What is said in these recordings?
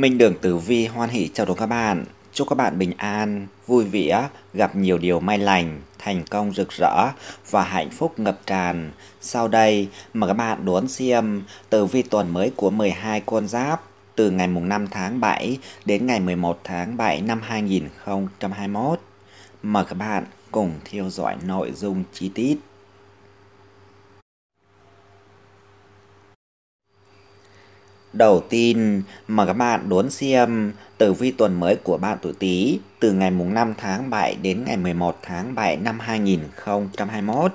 Minh Đường Tử Vi hoan hỷ chào đón các bạn. Chúc các bạn bình an, vui vẻ, gặp nhiều điều may lành, thành công rực rỡ và hạnh phúc ngập tràn. Sau đây, mời các bạn đón xem tử vi tuần mới của 12 con giáp từ ngày mùng 5 tháng 7 đến ngày 11 tháng 7 năm 2021. Mời các bạn cùng theo dõi nội dung chi tiết. Đầu tiên, mời các bạn đón xem tử vi tuần mới của bạn tuổi Tý từ ngày mùng 5 tháng 7 đến ngày 11 tháng 7 năm 2021.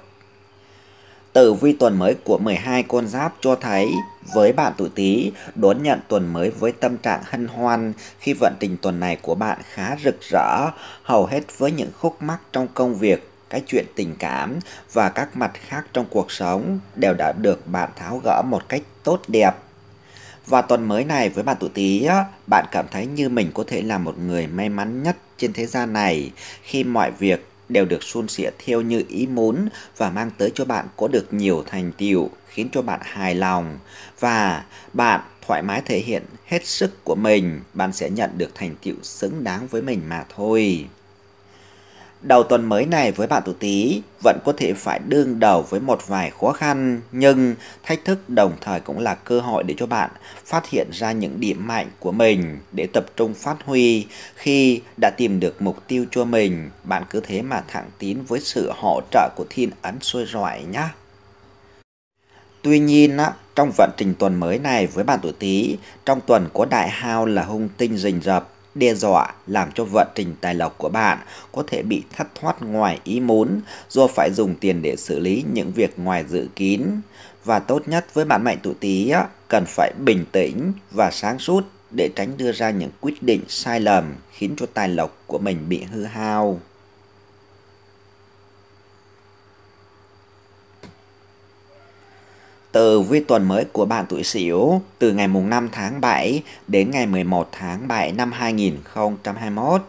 Tử vi tuần mới của 12 con giáp cho thấy với bạn tuổi Tý đón nhận tuần mới với tâm trạng hân hoan khi vận trình tuần này của bạn khá rực rỡ, hầu hết với những khúc mắc trong công việc, cái chuyện tình cảm và các mặt khác trong cuộc sống đều đã được bạn tháo gỡ một cách tốt đẹp và tuần mới này với bạn tuổi Tý, bạn cảm thấy như mình có thể là một người may mắn nhất trên thế gian này khi mọi việc đều được suôn sẻ theo như ý muốn và mang tới cho bạn có được nhiều thành tựu khiến cho bạn hài lòng và bạn thoải mái thể hiện hết sức của mình, bạn sẽ nhận được thành tựu xứng đáng với mình mà thôi đầu tuần mới này với bạn tuổi Tý vẫn có thể phải đương đầu với một vài khó khăn, nhưng thách thức đồng thời cũng là cơ hội để cho bạn phát hiện ra những điểm mạnh của mình để tập trung phát huy. Khi đã tìm được mục tiêu cho mình, bạn cứ thế mà thẳng tiến với sự hỗ trợ của thiên ấn sôi rọi nhé. Tuy nhiên, trong vận trình tuần mới này với bạn tuổi Tý, trong tuần có đại hao là hung tinh rình rập đe dọa làm cho vận trình tài lộc của bạn có thể bị thất thoát ngoài ý muốn do phải dùng tiền để xử lý những việc ngoài dự kín. Và tốt nhất với bạn mệnh tuổi Tý cần phải bình tĩnh và sáng suốt để tránh đưa ra những quyết định sai lầm khiến cho tài lộc của mình bị hư hao. từ vi tuần mới của bạn tuổi Sửu từ ngày mùng 5 tháng 7 đến ngày 11 tháng 7 năm 2021.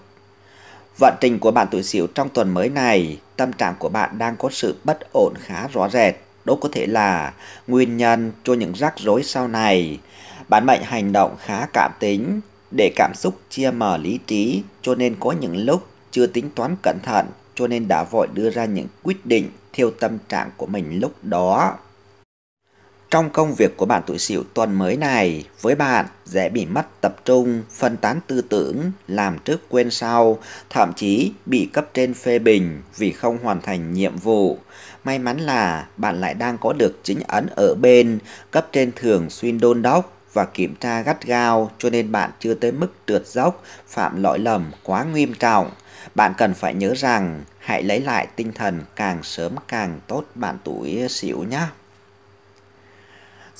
Vận trình của bạn tuổi Sửu trong tuần mới này, tâm trạng của bạn đang có sự bất ổn khá rõ rệt. Đó có thể là nguyên nhân cho những rắc rối sau này. Bạn mệnh hành động khá cảm tính, để cảm xúc chia mở lý trí, cho nên có những lúc chưa tính toán cẩn thận, cho nên đã vội đưa ra những quyết định theo tâm trạng của mình lúc đó trong công việc của bạn tuổi sửu tuần mới này, với bạn dễ bị mất tập trung, phân tán tư tưởng, làm trước quên sau, thậm chí bị cấp trên phê bình vì không hoàn thành nhiệm vụ. May mắn là bạn lại đang có được chính ấn ở bên, cấp trên thường xuyên đôn đốc và kiểm tra gắt gao cho nên bạn chưa tới mức trượt dốc, phạm lỗi lầm quá nghiêm trọng. Bạn cần phải nhớ rằng hãy lấy lại tinh thần càng sớm càng tốt bạn tuổi sửu nhé.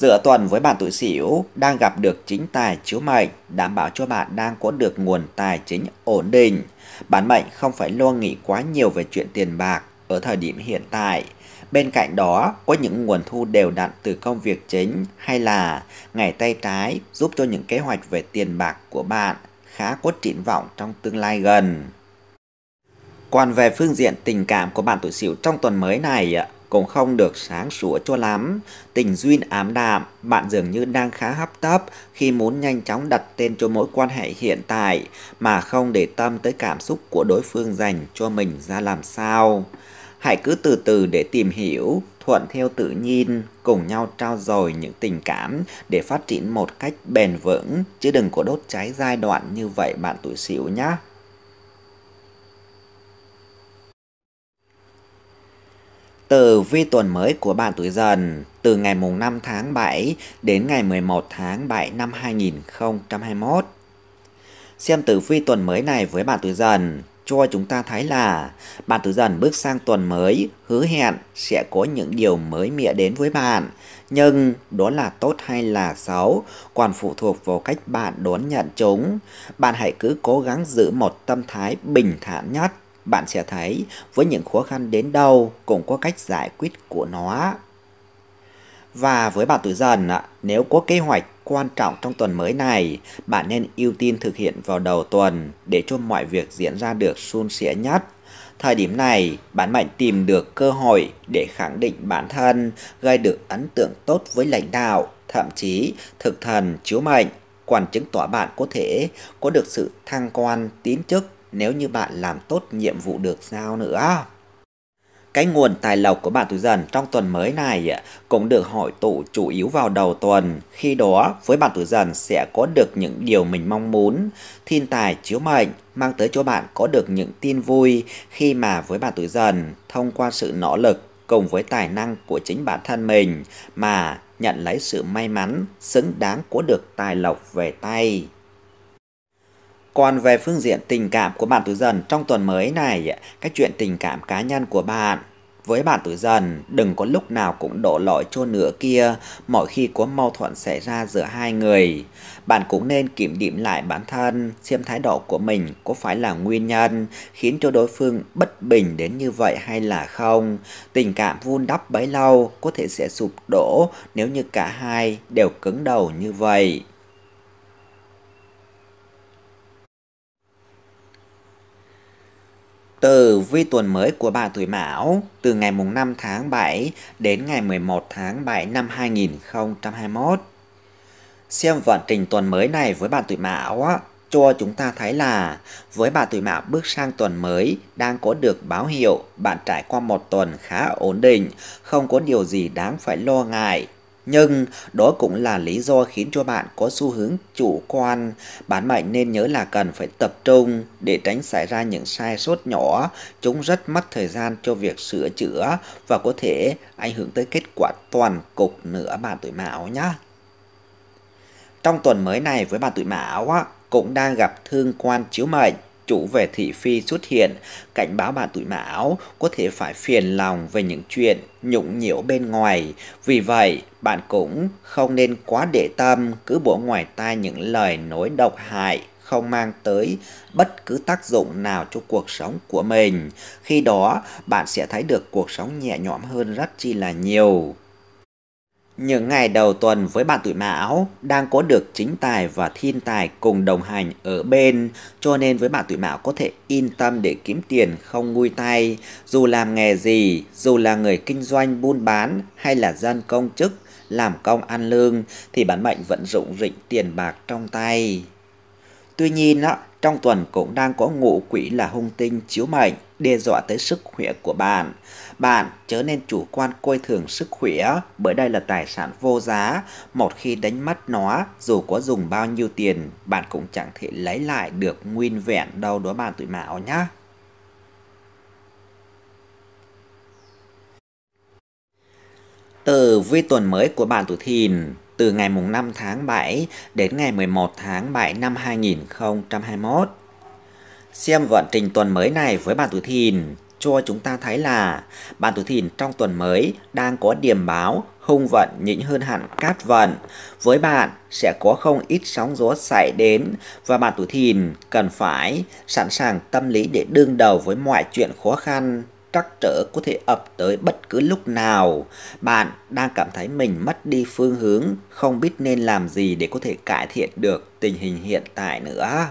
Giữa tuần với bạn tuổi Sửu đang gặp được chính tài chiếu mệnh, đảm bảo cho bạn đang có được nguồn tài chính ổn định. Bản mệnh không phải lo nghĩ quá nhiều về chuyện tiền bạc ở thời điểm hiện tại. Bên cạnh đó, có những nguồn thu đều đặn từ công việc chính hay là ngày tay trái giúp cho những kế hoạch về tiền bạc của bạn khá có triển vọng trong tương lai gần. Còn về phương diện tình cảm của bạn tuổi Sửu trong tuần mới này cũng không được sáng sủa cho lắm. Tình duyên ám đạm, bạn dường như đang khá hấp tấp khi muốn nhanh chóng đặt tên cho mối quan hệ hiện tại mà không để tâm tới cảm xúc của đối phương dành cho mình ra làm sao. Hãy cứ từ từ để tìm hiểu, thuận theo tự nhiên, cùng nhau trao dồi những tình cảm để phát triển một cách bền vững, chứ đừng có đốt cháy giai đoạn như vậy bạn tuổi xỉu nhé. từ vi tuần mới của bạn tuổi dần từ ngày mùng 5 tháng 7 đến ngày 11 tháng 7 năm 2021. Xem tử vi tuần mới này với bạn tuổi dần cho chúng ta thấy là bạn tuổi dần bước sang tuần mới hứa hẹn sẽ có những điều mới mẻ đến với bạn nhưng đó là tốt hay là xấu còn phụ thuộc vào cách bạn đón nhận chúng bạn hãy cứ cố gắng giữ một tâm thái bình thản nhất bạn sẽ thấy với những khó khăn đến đâu cũng có cách giải quyết của nó. Và với bạn tuổi dần, nếu có kế hoạch quan trọng trong tuần mới này, bạn nên ưu tiên thực hiện vào đầu tuần để cho mọi việc diễn ra được suôn sẻ nhất. Thời điểm này, bạn mạnh tìm được cơ hội để khẳng định bản thân, gây được ấn tượng tốt với lãnh đạo, thậm chí thực thần chiếu mệnh, còn chứng tỏ bạn có thể có được sự thăng quan, tiến chức nếu như bạn làm tốt nhiệm vụ được sao nữa. Cái nguồn tài lộc của bạn tuổi dần trong tuần mới này cũng được hội tụ chủ yếu vào đầu tuần. Khi đó, với bạn tuổi dần sẽ có được những điều mình mong muốn. Thiên tài chiếu mệnh mang tới cho bạn có được những tin vui khi mà với bạn tuổi dần, thông qua sự nỗ lực cùng với tài năng của chính bản thân mình mà nhận lấy sự may mắn xứng đáng của được tài lộc về tay. Còn về phương diện tình cảm của bạn tuổi dần trong tuần mới này, cái chuyện tình cảm cá nhân của bạn với bạn tuổi dần, đừng có lúc nào cũng đổ lỗi cho nửa kia mỗi khi có mâu thuẫn xảy ra giữa hai người. Bạn cũng nên kiểm điểm lại bản thân, xem thái độ của mình có phải là nguyên nhân khiến cho đối phương bất bình đến như vậy hay là không. Tình cảm vun đắp bấy lâu có thể sẽ sụp đổ nếu như cả hai đều cứng đầu như vậy. Từ vi tuần mới của bà tuổi Mão từ ngày mùng 5 tháng 7 đến ngày 11 tháng 7 năm 2021. Xem vận trình tuần mới này với bà tuổi Mão cho chúng ta thấy là với bà tuổi Mão bước sang tuần mới đang có được báo hiệu bạn trải qua một tuần khá ổn định, không có điều gì đáng phải lo ngại nhưng đó cũng là lý do khiến cho bạn có xu hướng chủ quan. Bán mệnh nên nhớ là cần phải tập trung để tránh xảy ra những sai sót nhỏ. Chúng rất mất thời gian cho việc sửa chữa và có thể ảnh hưởng tới kết quả toàn cục nữa bạn tuổi mão nhé. Trong tuần mới này với bạn tuổi mão cũng đang gặp thương quan chiếu mệnh chủ về thị phi xuất hiện, cảnh báo bạn tuổi mão có thể phải phiền lòng về những chuyện nhũng nhiễu bên ngoài. Vì vậy, bạn cũng không nên quá để tâm, cứ bỏ ngoài tai những lời nói độc hại không mang tới bất cứ tác dụng nào cho cuộc sống của mình. Khi đó, bạn sẽ thấy được cuộc sống nhẹ nhõm hơn rất chi là nhiều. Những ngày đầu tuần với bạn tuổi mão đang có được chính tài và thiên tài cùng đồng hành ở bên cho nên với bạn tuổi mão có thể yên tâm để kiếm tiền không nguôi tay dù làm nghề gì, dù là người kinh doanh buôn bán hay là dân công chức làm công ăn lương thì bản mệnh vẫn rụng rịnh tiền bạc trong tay. Tuy nhiên, trong tuần cũng đang có ngũ quỷ là hung tinh chiếu mệnh đe dọa tới sức khỏe của bạn. Bạn chớ nên chủ quan coi thường sức khỏe, bởi đây là tài sản vô giá, một khi đánh mất nó, dù có dùng bao nhiêu tiền, bạn cũng chẳng thể lấy lại được nguyên vẹn đâu đó bạn tuổi mão nhá. Từ vi tuần mới của bạn tuổi thìn, từ ngày mùng 5 tháng 7 đến ngày 11 tháng 7 năm 2021. Xem vận trình tuần mới này với bạn tuổi thìn cho chúng ta thấy là bạn tuổi thìn trong tuần mới đang có điểm báo hung vận nhỉnh hơn hẳn cát vận. Với bạn sẽ có không ít sóng gió xảy đến và bạn tuổi thìn cần phải sẵn sàng tâm lý để đương đầu với mọi chuyện khó khăn trắc trở có thể ập tới bất cứ lúc nào. Bạn đang cảm thấy mình mất đi phương hướng, không biết nên làm gì để có thể cải thiện được tình hình hiện tại nữa.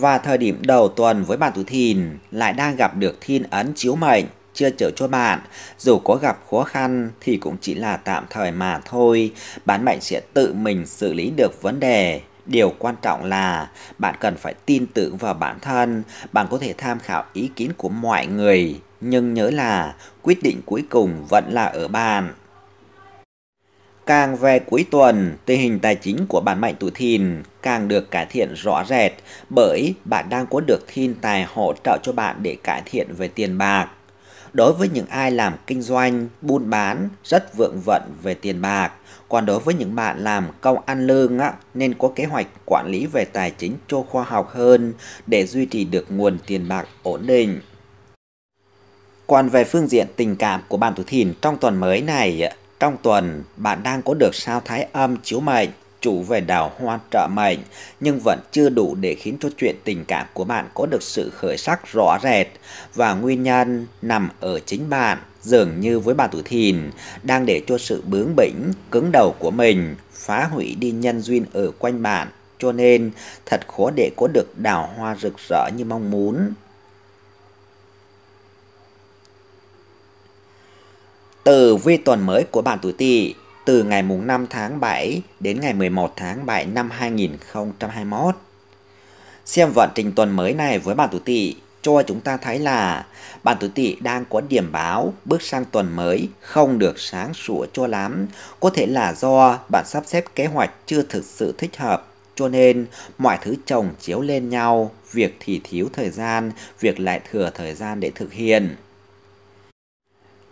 Và thời điểm đầu tuần với bạn tuổi thìn lại đang gặp được thiên ấn chiếu mệnh chưa chở cho bạn, dù có gặp khó khăn thì cũng chỉ là tạm thời mà thôi, bạn mệnh sẽ tự mình xử lý được vấn đề. Điều quan trọng là bạn cần phải tin tưởng vào bản thân, bạn có thể tham khảo ý kiến của mọi người, nhưng nhớ là quyết định cuối cùng vẫn là ở bạn. Càng về cuối tuần, tình hình tài chính của bạn mệnh tuổi Thìn càng được cải thiện rõ rệt bởi bạn đang có được thiên tài hỗ trợ cho bạn để cải thiện về tiền bạc. Đối với những ai làm kinh doanh, buôn bán, rất vượng vận về tiền bạc. Còn đối với những bạn làm công ăn lương á, nên có kế hoạch quản lý về tài chính cho khoa học hơn để duy trì được nguồn tiền bạc ổn định. Còn về phương diện tình cảm của bạn tuổi thìn trong tuần mới này, trong tuần, bạn đang có được sao thái âm chiếu mệnh, chủ về đào hoa trợ mệnh, nhưng vẫn chưa đủ để khiến cho chuyện tình cảm của bạn có được sự khởi sắc rõ rệt và nguyên nhân nằm ở chính bạn. Dường như với bà tuổi thìn, đang để cho sự bướng bỉnh, cứng đầu của mình phá hủy đi nhân duyên ở quanh bạn cho nên thật khó để có được đào hoa rực rỡ như mong muốn. Từ vi tuần mới của bạn tuổi Tỵ từ ngày mùng 5 tháng 7 đến ngày 11 tháng 7 năm 2021. Xem vận trình tuần mới này với bạn tuổi Tỵ cho chúng ta thấy là bạn tuổi Tỵ đang có điểm báo bước sang tuần mới không được sáng sủa cho lắm, có thể là do bạn sắp xếp kế hoạch chưa thực sự thích hợp cho nên mọi thứ chồng chiếu lên nhau, việc thì thiếu thời gian, việc lại thừa thời gian để thực hiện.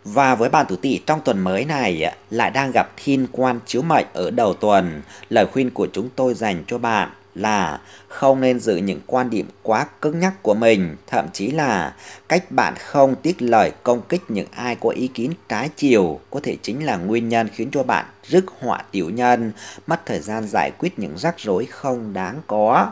Và với bạn tuổi tỵ trong tuần mới này lại đang gặp thiên quan chiếu mệnh ở đầu tuần, lời khuyên của chúng tôi dành cho bạn là không nên giữ những quan điểm quá cứng nhắc của mình, thậm chí là cách bạn không tiếc lời công kích những ai có ý kiến trái chiều có thể chính là nguyên nhân khiến cho bạn rước họa tiểu nhân, mất thời gian giải quyết những rắc rối không đáng có.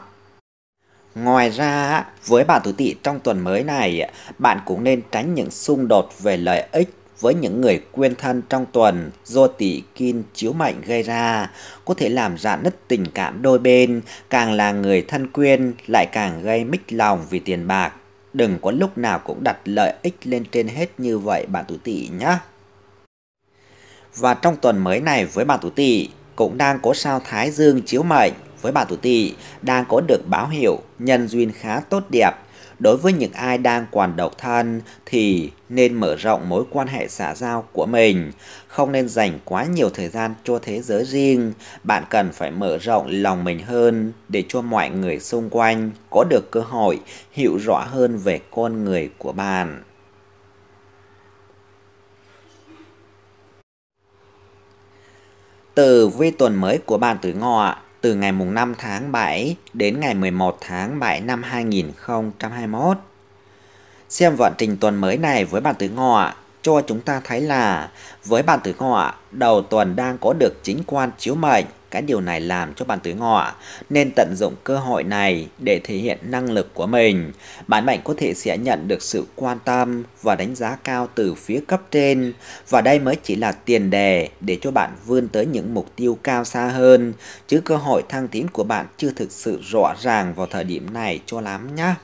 Ngoài ra, với bạn tuổi tỵ trong tuần mới này, bạn cũng nên tránh những xung đột về lợi ích với những người quen thân trong tuần do tỷ kim chiếu mạnh gây ra có thể làm rạn nứt tình cảm đôi bên, càng là người thân quen lại càng gây mích lòng vì tiền bạc. Đừng có lúc nào cũng đặt lợi ích lên trên hết như vậy bạn tuổi tỵ nhé. Và trong tuần mới này với bạn tuổi tỵ cũng đang có sao Thái Dương chiếu mệnh với bạn tuổi tỵ đang có được báo hiệu nhân duyên khá tốt đẹp Đối với những ai đang còn độc thân thì nên mở rộng mối quan hệ xã giao của mình, không nên dành quá nhiều thời gian cho thế giới riêng, bạn cần phải mở rộng lòng mình hơn để cho mọi người xung quanh có được cơ hội hiểu rõ hơn về con người của bạn. Từ vi tuần mới của bạn tuổi ngọ từ ngày mùng 5 tháng 7 đến ngày 11 tháng 7 năm 2021. Xem vận trình tuần mới này với bản tử ngọ cho chúng ta thấy là với bản tử ngọ đầu tuần đang có được chính quan chiếu mệnh cái điều này làm cho bạn tuổi ngọ nên tận dụng cơ hội này để thể hiện năng lực của mình. Bạn mệnh có thể sẽ nhận được sự quan tâm và đánh giá cao từ phía cấp trên và đây mới chỉ là tiền đề để cho bạn vươn tới những mục tiêu cao xa hơn chứ cơ hội thăng tiến của bạn chưa thực sự rõ ràng vào thời điểm này cho lắm nhé.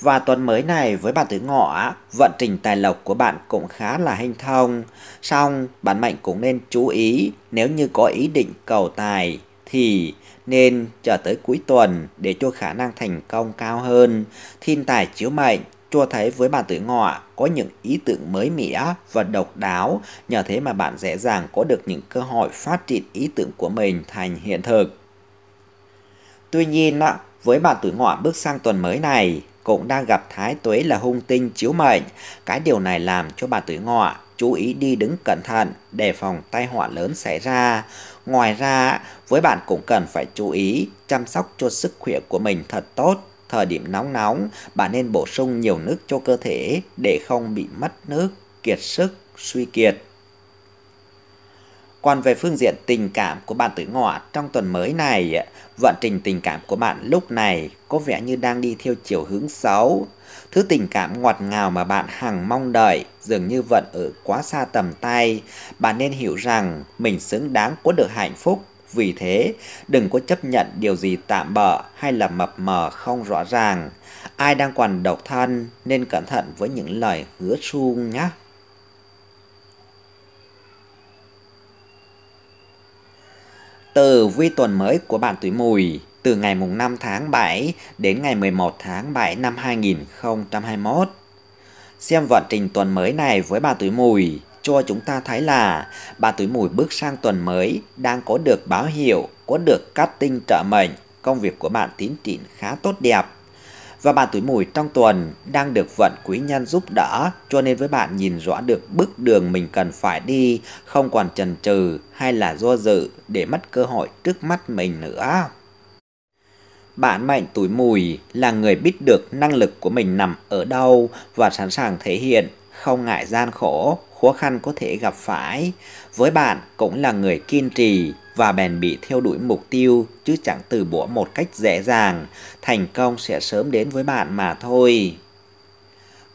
Và tuần mới này với bạn tuổi ngọ, vận trình tài lộc của bạn cũng khá là hinh thông. Song, bạn mệnh cũng nên chú ý nếu như có ý định cầu tài thì nên chờ tới cuối tuần để cho khả năng thành công cao hơn. Thiên tài chiếu mệnh cho thấy với bạn tuổi ngọ có những ý tưởng mới mẻ và độc đáo, nhờ thế mà bạn dễ dàng có được những cơ hội phát triển ý tưởng của mình thành hiện thực. Tuy nhiên, với bạn tuổi ngọ bước sang tuần mới này, cũng đang gặp thái tuế là hung tinh chiếu mệnh. Cái điều này làm cho bà tuổi ngọ chú ý đi đứng cẩn thận, đề phòng tai họa lớn xảy ra. Ngoài ra, với bạn cũng cần phải chú ý chăm sóc cho sức khỏe của mình thật tốt. Thời điểm nóng nóng, bạn nên bổ sung nhiều nước cho cơ thể để không bị mất nước, kiệt sức, suy kiệt. Còn về phương diện tình cảm của bạn tử ngọ trong tuần mới này, vận trình tình cảm của bạn lúc này có vẻ như đang đi theo chiều hướng xấu. Thứ tình cảm ngọt ngào mà bạn hằng mong đợi dường như vẫn ở quá xa tầm tay. Bạn nên hiểu rằng mình xứng đáng có được hạnh phúc. Vì thế, đừng có chấp nhận điều gì tạm bợ hay là mập mờ không rõ ràng. Ai đang còn độc thân nên cẩn thận với những lời hứa suông nhé. Tử vui tuần mới của bạn tuổi mùi từ ngày mùng 5 tháng 7 đến ngày 11 tháng 7 năm 2021. Xem vận trình tuần mới này với bạn tuổi mùi cho chúng ta thấy là bạn tuổi mùi bước sang tuần mới đang có được báo hiệu, có được cắt tinh trợ mệnh, công việc của bạn tiến triển khá tốt đẹp và bạn tuổi mùi trong tuần đang được vận quý nhân giúp đỡ cho nên với bạn nhìn rõ được bước đường mình cần phải đi, không còn chần chừ hay là do dự để mất cơ hội trước mắt mình nữa. Bạn mệnh tuổi mùi là người biết được năng lực của mình nằm ở đâu và sẵn sàng thể hiện, không ngại gian khổ, khó khăn có thể gặp phải. Với bạn cũng là người kiên trì và bền bỉ theo đuổi mục tiêu chứ chẳng từ bỏ một cách dễ dàng, thành công sẽ sớm đến với bạn mà thôi.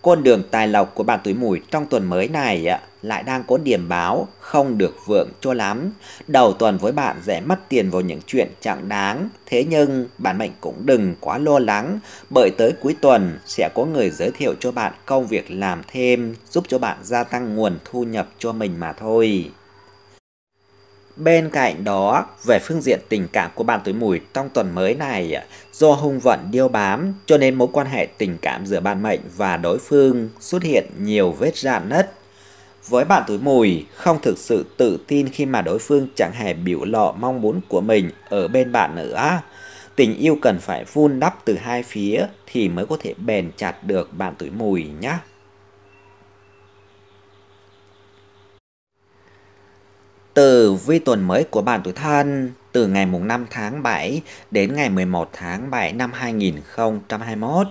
Con đường tài lộc của bạn tuổi mùi trong tuần mới này ạ lại đang có điểm báo không được vượng cho lắm. Đầu tuần với bạn dễ mất tiền vào những chuyện chẳng đáng, thế nhưng bạn mệnh cũng đừng quá lo lắng, bởi tới cuối tuần sẽ có người giới thiệu cho bạn công việc làm thêm, giúp cho bạn gia tăng nguồn thu nhập cho mình mà thôi. Bên cạnh đó, về phương diện tình cảm của bạn tuổi mùi trong tuần mới này, do hung vận điêu bám cho nên mối quan hệ tình cảm giữa bạn mệnh và đối phương xuất hiện nhiều vết rạn nứt với bạn tuổi mùi, không thực sự tự tin khi mà đối phương chẳng hề biểu lộ mong muốn của mình ở bên bạn nữa. Tình yêu cần phải vun đắp từ hai phía thì mới có thể bền chặt được bạn tuổi mùi nhé. Từ vi tuần mới của bạn tuổi thân từ ngày mùng 5 tháng 7 đến ngày 11 tháng 7 năm 2021.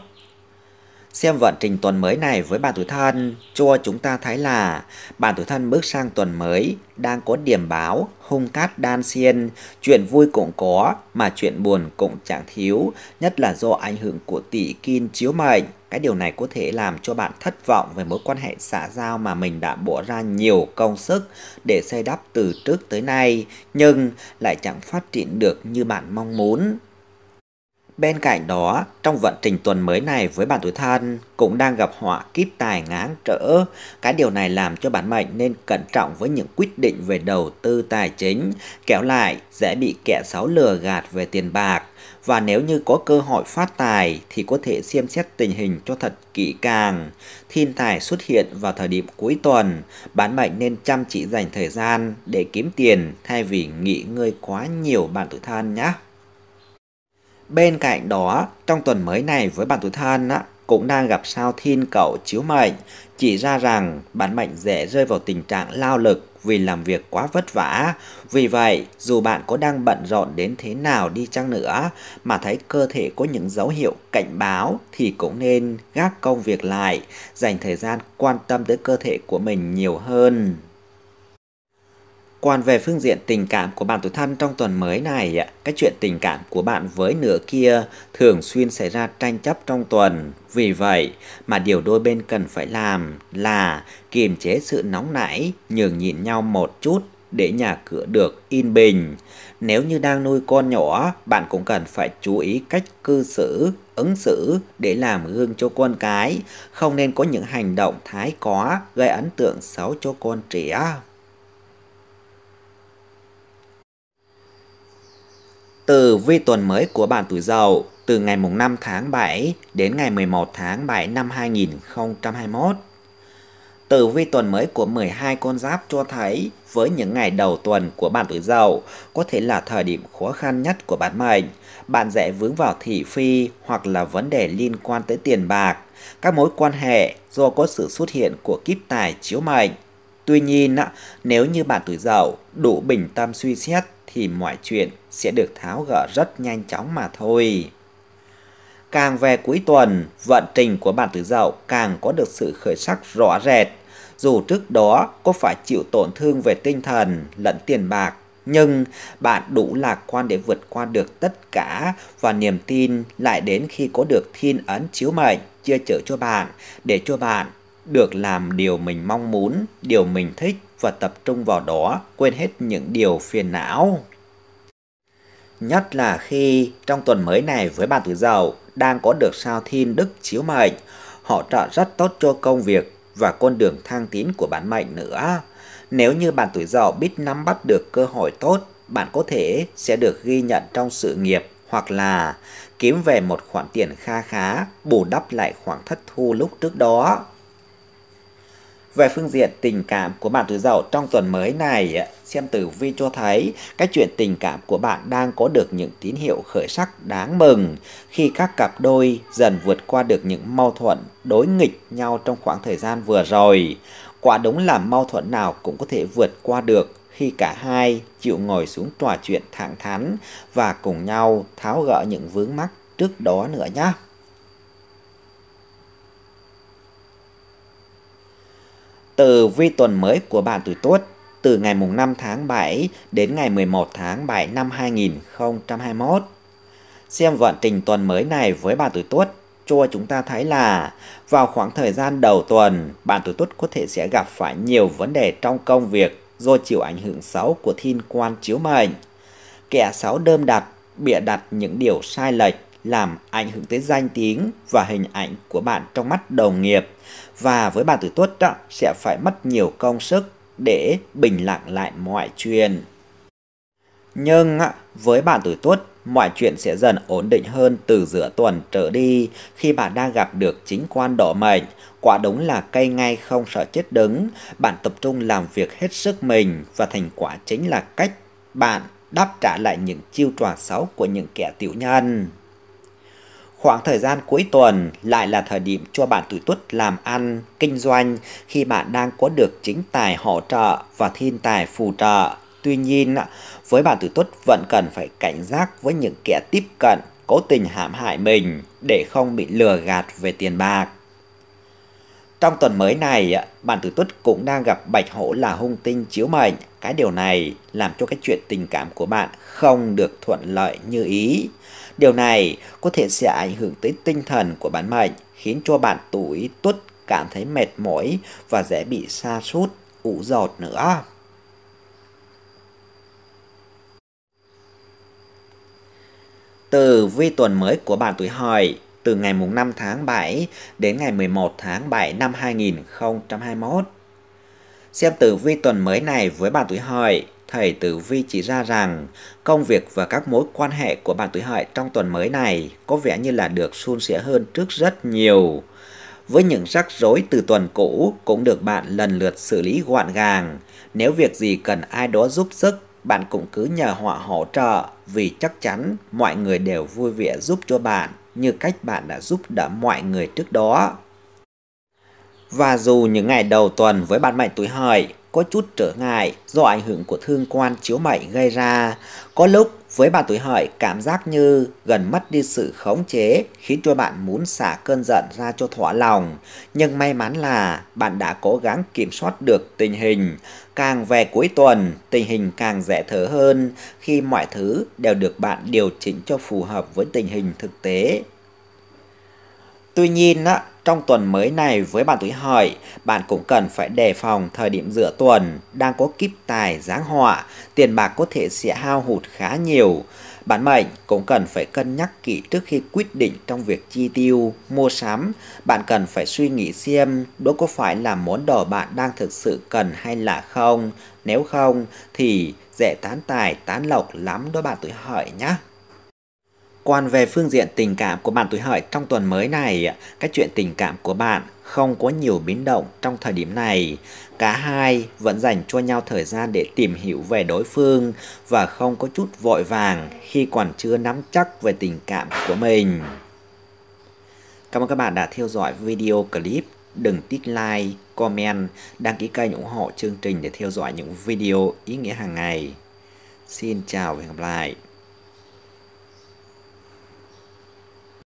Xem vận trình tuần mới này với bạn tuổi thân cho chúng ta thấy là bạn tuổi thân bước sang tuần mới đang có điểm báo hung cát đan xiên, chuyện vui cũng có mà chuyện buồn cũng chẳng thiếu, nhất là do ảnh hưởng của tỷ kim chiếu mệnh. Cái điều này có thể làm cho bạn thất vọng về mối quan hệ xã giao mà mình đã bỏ ra nhiều công sức để xây đắp từ trước tới nay, nhưng lại chẳng phát triển được như bạn mong muốn. Bên cạnh đó, trong vận trình tuần mới này với bạn tuổi thân cũng đang gặp họa kiếp tài ngáng trở. Cái điều này làm cho bản mệnh nên cẩn trọng với những quyết định về đầu tư tài chính, kéo lại dễ bị kẻ xấu lừa gạt về tiền bạc. Và nếu như có cơ hội phát tài thì có thể xem xét tình hình cho thật kỹ càng. Thiên tài xuất hiện vào thời điểm cuối tuần, bản mệnh nên chăm chỉ dành thời gian để kiếm tiền thay vì nghỉ ngơi quá nhiều bạn tuổi thân nhé. Bên cạnh đó, trong tuần mới này với bạn tuổi thân á, cũng đang gặp sao thiên cậu chiếu mệnh, chỉ ra rằng bản mệnh dễ rơi vào tình trạng lao lực vì làm việc quá vất vả. Vì vậy, dù bạn có đang bận rộn đến thế nào đi chăng nữa mà thấy cơ thể có những dấu hiệu cảnh báo thì cũng nên gác công việc lại, dành thời gian quan tâm tới cơ thể của mình nhiều hơn. Còn về phương diện tình cảm của bạn tuổi thân trong tuần mới này, cái chuyện tình cảm của bạn với nửa kia thường xuyên xảy ra tranh chấp trong tuần. Vì vậy mà điều đôi bên cần phải làm là kiềm chế sự nóng nảy, nhường nhịn nhau một chút để nhà cửa được yên bình. Nếu như đang nuôi con nhỏ, bạn cũng cần phải chú ý cách cư xử, ứng xử để làm gương cho con cái, không nên có những hành động thái quá gây ấn tượng xấu cho con trẻ. từ vi tuần mới của bạn tuổi Dậu từ ngày mùng 5 tháng 7 đến ngày 11 tháng 7 năm 2021. Tử vi tuần mới của 12 con giáp cho thấy với những ngày đầu tuần của bạn tuổi Dậu có thể là thời điểm khó khăn nhất của bạn mệnh. Bạn dễ vướng vào thị phi hoặc là vấn đề liên quan tới tiền bạc, các mối quan hệ do có sự xuất hiện của kiếp tài chiếu mệnh. Tuy nhiên, nếu như bạn tuổi Dậu đủ bình tâm suy xét thì mọi chuyện sẽ được tháo gỡ rất nhanh chóng mà thôi. Càng về cuối tuần, vận trình của bạn tử dậu càng có được sự khởi sắc rõ rệt. Dù trước đó có phải chịu tổn thương về tinh thần lẫn tiền bạc, nhưng bạn đủ lạc quan để vượt qua được tất cả và niềm tin lại đến khi có được thiên ấn chiếu mệnh chia chở cho bạn để cho bạn được làm điều mình mong muốn, điều mình thích và tập trung vào đó, quên hết những điều phiền não. Nhất là khi trong tuần mới này với bà Tử Dậu đang có được sao thiên đức chiếu mệnh, họ trợ rất tốt cho công việc và con đường thăng tiến của bản mệnh nữa. Nếu như bạn tuổi Dậu biết nắm bắt được cơ hội tốt, bạn có thể sẽ được ghi nhận trong sự nghiệp hoặc là kiếm về một khoản tiền kha khá bù đắp lại khoảng thất thu lúc trước đó. Về phương diện tình cảm của bạn tuổi dậu trong tuần mới này, xem tử vi cho thấy cái chuyện tình cảm của bạn đang có được những tín hiệu khởi sắc đáng mừng khi các cặp đôi dần vượt qua được những mâu thuẫn đối nghịch nhau trong khoảng thời gian vừa rồi. Quả đúng là mâu thuẫn nào cũng có thể vượt qua được khi cả hai chịu ngồi xuống trò chuyện thẳng thắn và cùng nhau tháo gỡ những vướng mắc trước đó nữa nhé. Từ vi tuần mới của bạn tuổi Tuất từ ngày mùng 5 tháng 7 đến ngày 11 tháng 7 năm 2021. Xem vận trình tuần mới này với bạn tuổi Tuất cho chúng ta thấy là vào khoảng thời gian đầu tuần, bạn tuổi Tuất có thể sẽ gặp phải nhiều vấn đề trong công việc do chịu ảnh hưởng xấu của thiên quan chiếu mệnh. Kẻ xấu đơm đặt, bịa đặt những điều sai lệch làm ảnh hưởng tới danh tiếng và hình ảnh của bạn trong mắt đồng nghiệp và với bạn Tử Tuất đó, sẽ phải mất nhiều công sức để bình lặng lại mọi chuyện. Nhưng với bạn tuổi Tuất, mọi chuyện sẽ dần ổn định hơn từ giữa tuần trở đi khi bạn đang gặp được chính quan đỏ mệnh. Quả đúng là cây ngay không sợ chết đứng, bạn tập trung làm việc hết sức mình và thành quả chính là cách bạn đáp trả lại những chiêu trò xấu của những kẻ tiểu nhân. Khoảng thời gian cuối tuần lại là thời điểm cho bạn tuổi tuất làm ăn, kinh doanh khi bạn đang có được chính tài hỗ trợ và thiên tài phù trợ. Tuy nhiên, với bạn tuổi tuất vẫn cần phải cảnh giác với những kẻ tiếp cận, cố tình hãm hại mình để không bị lừa gạt về tiền bạc. Trong tuần mới này, bạn tuổi tuất cũng đang gặp bạch hổ là hung tinh chiếu mệnh. Cái điều này làm cho cái chuyện tình cảm của bạn không được thuận lợi như ý. Điều này có thể sẽ ảnh hưởng tới tinh thần của bản mệnh, khiến cho bạn tuổi tuất cảm thấy mệt mỏi và dễ bị sa sút, ủ giọt nữa. Từ vi tuần mới của bạn tuổi hợi từ ngày mùng 5 tháng 7 đến ngày 11 tháng 7 năm 2021. Xem tử vi tuần mới này với bạn tuổi hợi thầy Tử Vi chỉ ra rằng công việc và các mối quan hệ của bạn tuổi hợi trong tuần mới này có vẻ như là được suôn sẻ hơn trước rất nhiều. Với những rắc rối từ tuần cũ cũng được bạn lần lượt xử lý gọn gàng. Nếu việc gì cần ai đó giúp sức, bạn cũng cứ nhờ họ hỗ trợ vì chắc chắn mọi người đều vui vẻ giúp cho bạn như cách bạn đã giúp đỡ mọi người trước đó. Và dù những ngày đầu tuần với bạn mệnh tuổi hợi có chút trở ngại do ảnh hưởng của thương quan chiếu mệnh gây ra. Có lúc với bạn tuổi hợi cảm giác như gần mất đi sự khống chế khiến cho bạn muốn xả cơn giận ra cho thỏa lòng. Nhưng may mắn là bạn đã cố gắng kiểm soát được tình hình. Càng về cuối tuần, tình hình càng dễ thở hơn khi mọi thứ đều được bạn điều chỉnh cho phù hợp với tình hình thực tế. Tuy nhiên, trong tuần mới này với bạn tuổi hợi, bạn cũng cần phải đề phòng thời điểm giữa tuần đang có kíp tài giáng họa, tiền bạc có thể sẽ hao hụt khá nhiều. bạn mệnh cũng cần phải cân nhắc kỹ trước khi quyết định trong việc chi tiêu, mua sắm. Bạn cần phải suy nghĩ xem đó có phải là món đồ bạn đang thực sự cần hay là không. Nếu không thì dễ tán tài tán lộc lắm đó bạn tuổi hợi nhé. Còn về phương diện tình cảm của bạn tuổi hợi trong tuần mới này, các chuyện tình cảm của bạn không có nhiều biến động trong thời điểm này. Cả hai vẫn dành cho nhau thời gian để tìm hiểu về đối phương và không có chút vội vàng khi còn chưa nắm chắc về tình cảm của mình. Cảm ơn các bạn đã theo dõi video clip. Đừng tích like, comment, đăng ký kênh ủng hộ chương trình để theo dõi những video ý nghĩa hàng ngày. Xin chào và hẹn gặp lại.